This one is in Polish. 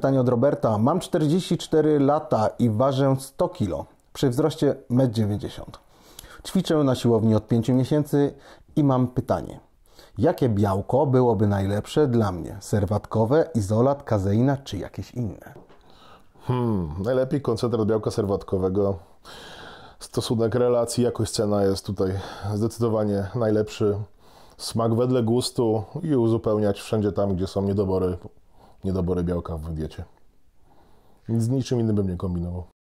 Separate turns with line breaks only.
pytanie od Roberta. Mam 44 lata i ważę 100 kg przy wzroście 1,90 m. Ćwiczę na siłowni od 5 miesięcy i mam pytanie. Jakie białko byłoby najlepsze dla mnie? Serwatkowe, izolat, kazeina czy jakieś inne?
Hmm, najlepiej koncentrat białka serwatkowego. Stosunek relacji, jakość, cena jest tutaj zdecydowanie najlepszy. Smak wedle gustu i uzupełniać wszędzie tam, gdzie są niedobory niedobory białka w diecie.
Z niczym innym bym nie kombinował.